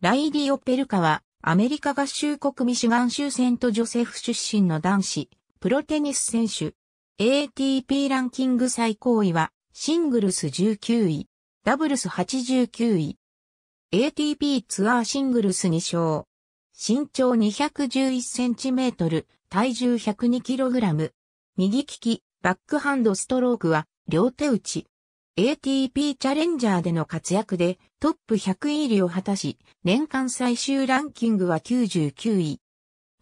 ライディ・オペルカは、アメリカ合衆国ミシガン州セントジョセフ出身の男子、プロテニス選手。ATP ランキング最高位は、シングルス19位、ダブルス89位。ATP ツアーシングルス2勝。身長211センチメートル、体重102キログラム。右利き、バックハンドストロークは、両手打ち。ATP チャレンジャーでの活躍でトップ100位入りを果たし、年間最終ランキングは99位。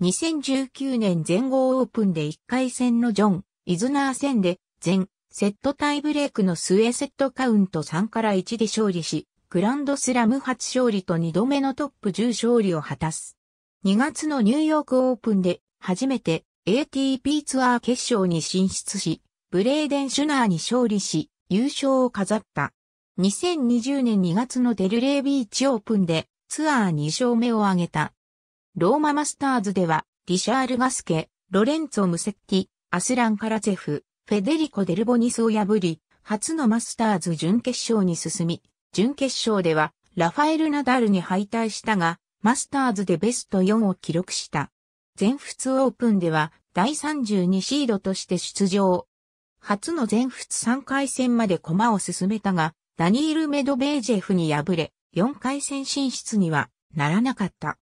2019年全豪オープンで1回戦のジョン、イズナー戦で全セットタイブレークの末セットカウント3から1で勝利し、グランドスラム初勝利と2度目のトップ10勝利を果たす。2月のニューヨークオープンで初めて ATP ツアー決勝に進出し、ブレーデン・シュナーに勝利し、優勝を飾った。2020年2月のデルレービーチオープンでツアー2勝目を挙げた。ローママスターズでは、リシャール・ガスケ、ロレンツォ・ムセッティ、アスラン・カラツェフ、フェデリコ・デルボニスを破り、初のマスターズ準決勝に進み、準決勝では、ラファエル・ナダルに敗退したが、マスターズでベスト4を記録した。全仏オープンでは、第32シードとして出場。初の全仏3回戦まで駒を進めたが、ダニール・メドベージェフに敗れ、4回戦進出にはならなかった。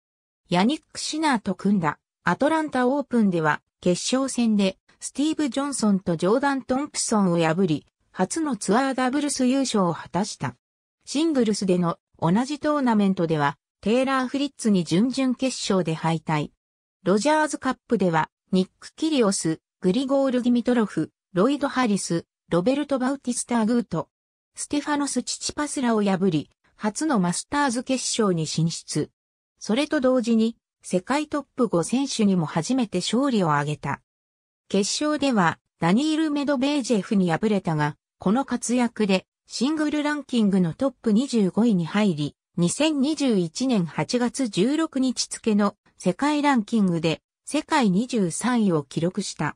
ヤニック・シナーと組んだアトランタオープンでは決勝戦でスティーブ・ジョンソンとジョーダン・トンプソンを破り、初のツアーダブルス優勝を果たした。シングルスでの同じトーナメントでは、テイラー・フリッツに準々決勝で敗退。ロジャーズカップでは、ニック・キリオス、グリゴール・ディミトロフ、ロイド・ハリス、ロベルト・バウティスタ・ー・グート、ステファノス・チチパスラを破り、初のマスターズ決勝に進出。それと同時に、世界トップ5選手にも初めて勝利を挙げた。決勝では、ダニール・メドベージェフに敗れたが、この活躍で、シングルランキングのトップ25位に入り、2021年8月16日付の世界ランキングで世界23位を記録した。